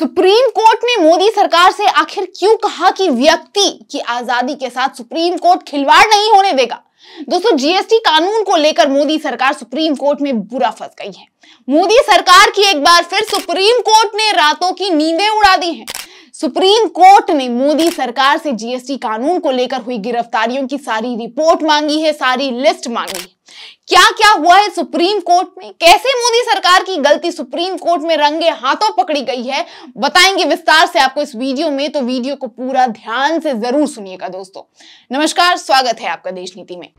supreme court ने मोदी सरकार से आखिर क्यों कहा कि व्यक्ति की आजादी के साथ सुप्रीम कोर्ट खिलवाड़ नहीं होने देगा दोस्तों जीएसटी कानून को लेकर मोदी सरकार सुप्रीम कोर्ट में बुरा फंस गई है मोदी सरकार की एक बार फिर सुप्रीम कोर्ट ने रातों की नींदें उड़ा दी हैं सुप्रीम कोर्ट ने मोदी सरकार से जीएसटी कानून को लेकर हुई गिरफ्तारियों की सारी रिपोर्ट मांगी है सारी लिस्ट मांगी है क्या क्या हुआ है सुप्रीम कोर्ट में कैसे मोदी सरकार की गलती सुप्रीम कोर्ट में रंगे हाथों पकड़ी गई है बताएंगे विस्तार से आपको इस वीडियो में तो वीडियो को पूरा ध्यान से जरूर सुनिएगा दोस्तों नमस्कार स्वागत है आपका देश नीति में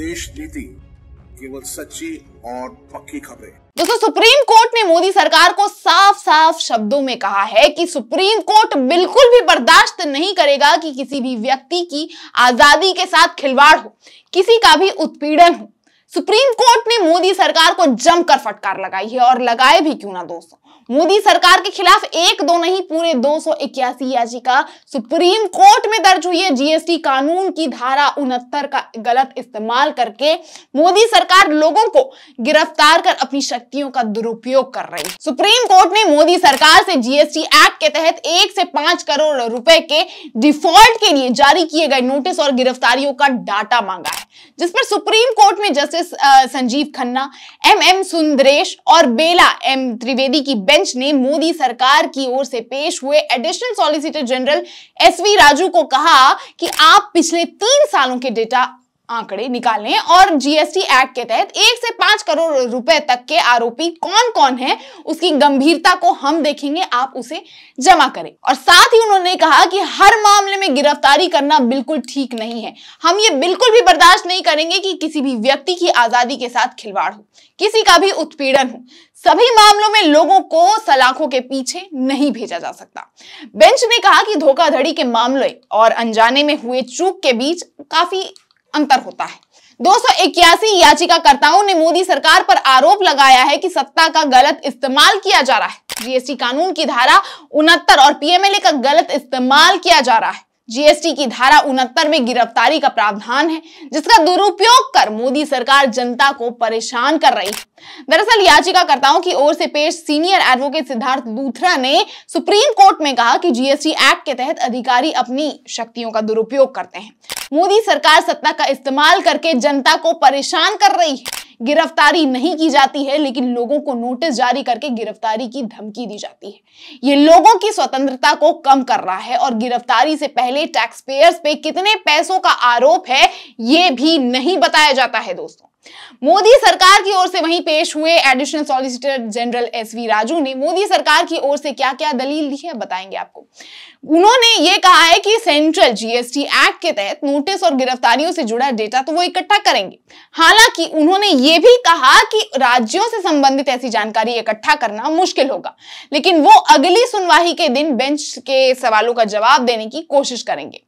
देश नीति केवल सच्ची और पक्की खबरें दोस्तों सुप्रीम कोर्ट ने मोदी सरकार को साफ साफ शब्दों में कहा है कि सुप्रीम कोर्ट बिल्कुल भी बर्दाश्त नहीं करेगा कि किसी भी व्यक्ति की आजादी के साथ खिलवाड़ हो किसी का भी उत्पीड़न हो सुप्रीम कोर्ट ने मोदी सरकार को जमकर फटकार लगाई है और लगाए भी क्यों ना दोस्तों मोदी सरकार के खिलाफ एक दो नहीं पूरे दो याचिका सुप्रीम कोर्ट में दर्ज हुई है जीएसटी कानून की धारा उनहत्तर का गलत इस्तेमाल करके मोदी सरकार लोगों को गिरफ्तार कर अपनी शक्तियों का दुरुपयोग कर रही सुप्रीम कोर्ट ने मोदी सरकार से जीएसटी एक्ट के तहत एक से पांच करोड़ रुपए के डिफॉल्ट के लिए जारी किए गए नोटिस और गिरफ्तारियों का डाटा मांगा है जिस पर सुप्रीम कोर्ट में justice Sanjiv Khanna M M Sundresh और बेला एम त्रिवेदी की बेंच ने मोदी सरकार की ओर से पेश हुए additional solicitor general S V Raju को कहा कि आप पिछले तीन सालों के डेटा आंकड़े निकालने और जीएसटी एक्ट के तहत एक से पांच करोड़ रुपए तक के आरोपी कौन कौन है उसकी गंभीरता को हम देखेंगे आप उसे जमा करें और साथ ही उन्होंने कहा कि हर मामले में गिरफ्तारी करना बिल्कुल ठीक नहीं है हम ये बिल्कुल भी बर्दाश्त नहीं करेंगे कि किसी भी व्यक्ति की आजादी के साथ खिलवाड़ हो किसी का भी उत्पीड़न हो सभी मामलों में लोगों को सलाखों के पीछे नहीं भेजा जा सकता बेंच ने कहा कि धोखाधड़ी के मामले और अनजाने में हुए चूक के बीच काफी अंतर होता है दो याचिकाकर्ताओं ने मोदी सरकार पर आरोप लगाया है कि सत्ता का गलत इस्तेमाल किया जा रहा है जीएसटी कानून की धारा उनहत्तर और पीएमएलए का गलत इस्तेमाल किया जा रहा है जीएसटी की धारा उनहत्तर में गिरफ्तारी का प्रावधान है जिसका दुरुपयोग कर मोदी सरकार जनता को परेशान कर रही है दरअसल याचिकाकर्ताओं की ओर से पेश सीनियर एडवोकेट सिद्धार्थ दूथरा ने सुप्रीम कोर्ट में कहा कि जीएसटी एक्ट के तहत अधिकारी अपनी शक्तियों का दुरुपयोग करते हैं मोदी सरकार सत्ता का इस्तेमाल करके जनता को परेशान कर रही है गिरफ्तारी नहीं की जाती है लेकिन लोगों को नोटिस जारी करके गिरफ्तारी की धमकी दी जाती है ये लोगों की स्वतंत्रता को कम कर रहा है और गिरफ्तारी से पहले टैक्स पेयर्स पे कितने पैसों का आरोप है ये भी नहीं बताया जाता है दोस्तों मोदी सरकार की ओर से वहीं पेश हुए additional solicitor general S V Raju ने मोदी सरकार की ओर से क्या क्या दलील दी है बताएंगे आपको उन्होंने ये कहा है कि सेंट्रल जीएसटी एक्ट के तहत नोटिस और गिरफ्तारियों से जुड़ा डेटा तो वो इकट्ठा करेंगे हालांकि उन्होंने ये भी कहा कि राज्यों से संबंधित ऐसी जानकारी इकट्ठा करना मुश्किल होगा लेकिन वो अगली सुनवाई के दिन बेंच के सवालों का जवाब देने की कोशिश करेंगे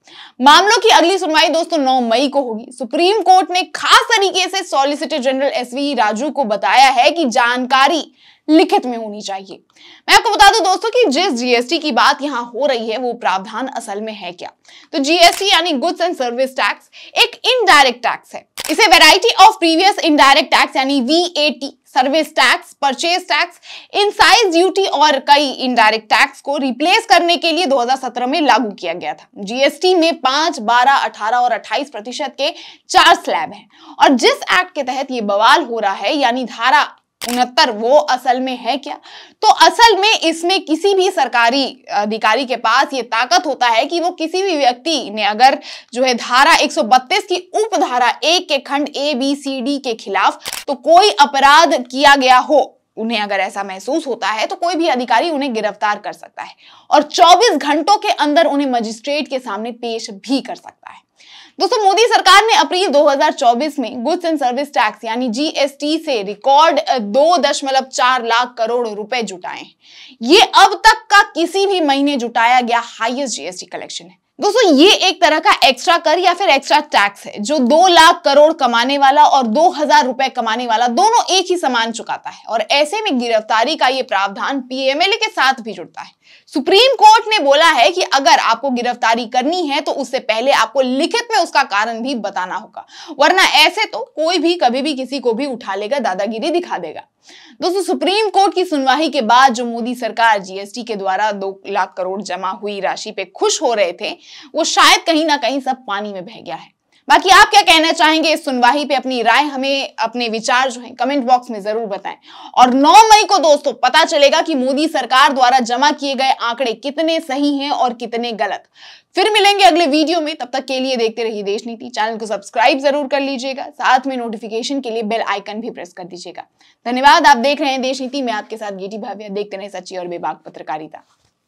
मामलों की अगली सुनवाई दोस्तों 9 मई को होगी सुप्रीम कोर्ट ने खास तरीके से solicitor general S V Raju को बताया है कि जानकारी लिखित में होनी चाहिए मैं आपको बता दूं दोस्तों कि जिस जीएसटी की बात यहां हो रही है वो प्रावधान असल में है क्या तो जीएसटी यानी गुड्स एंड सर्विस टैक्स एक इनडायरेक्ट टैक्स है इसे variety of previous indirect tax यानी V A T service tax purchase tax excise duty और कई इनडायरेक्ट टैक्स को रिप्लेस करने के लिए 2017 में लागू किया गया था जीएसटी में 5, 12, 18 और 28 प्रतिशत के चार स्लैब हैं और जिस एक्ट के तहत ये बवाल हो रहा है यानी धारा उनहत्तर वो असल में है क्या तो असल में इसमें किसी भी सरकारी अधिकारी के पास ये ताकत होता है कि वो किसी भी व्यक्ति ने अगर जो है धारा 132 की उपधारा एक के खंड ए बी सी डी के खिलाफ तो कोई अपराध किया गया हो उन्हें अगर ऐसा महसूस होता है तो कोई भी अधिकारी उन्हें गिरफ्तार कर सकता है और 24 घंटों के अंदर उन्हें मजिस्ट्रेट के सामने पेश भी कर सकता है दोस्तों मोदी सरकार ने अप्रैल 2024 में गुड्स एंड सर्विस टैक्स यानी जीएसटी से रिकॉर्ड 2.4 लाख करोड़ रुपए जुटाए ये अब तक का किसी भी महीने जुटाया गया हाईएस्ट जीएसटी कलेक्शन है दोस्तों ये एक तरह का एक्स्ट्रा कर या फिर एक्स्ट्रा टैक्स है जो दो लाख करोड़ कमाने वाला और दो हजार रुपए कमाने वाला दोनों एक ही समान चुकाता है और ऐसे में गिरफ्तारी का ये प्रावधान पीएमएलए के साथ भी जुड़ता है सुप्रीम कोर्ट ने बोला है कि अगर आपको गिरफ्तारी करनी है तो उससे पहले आपको लिखित में उसका कारण भी बताना होगा वरना ऐसे तो कोई भी कभी भी किसी को भी उठा लेगा दादागिरी दिखा देगा दोस्तों सुप्रीम कोर्ट की सुनवाई के बाद जो मोदी सरकार जीएसटी के द्वारा दो लाख करोड़ जमा हुई राशि पे खुश हो रहे थे वो शायद कहीं ना कहीं सब पानी में बह गया है बाकी आप क्या कहना चाहेंगे इस सुनवाई पे अपनी राय हमें अपने विचार जो है कमेंट बॉक्स में जरूर बताएं और 9 मई को दोस्तों पता चलेगा कि मोदी सरकार द्वारा जमा किए गए आंकड़े कितने सही हैं और कितने गलत फिर मिलेंगे अगले वीडियो में तब तक के लिए देखते रहिए देश नीति चैनल को सब्सक्राइब जरूर कर लीजिएगा साथ में नोटिफिकेशन के लिए बेल आइकन भी प्रेस कर दीजिएगा धन्यवाद आप देख रहे हैं देश नीति में आपके साथ गेटी भाविया देखते रहे सच्ची और बेबाक पत्रकारिता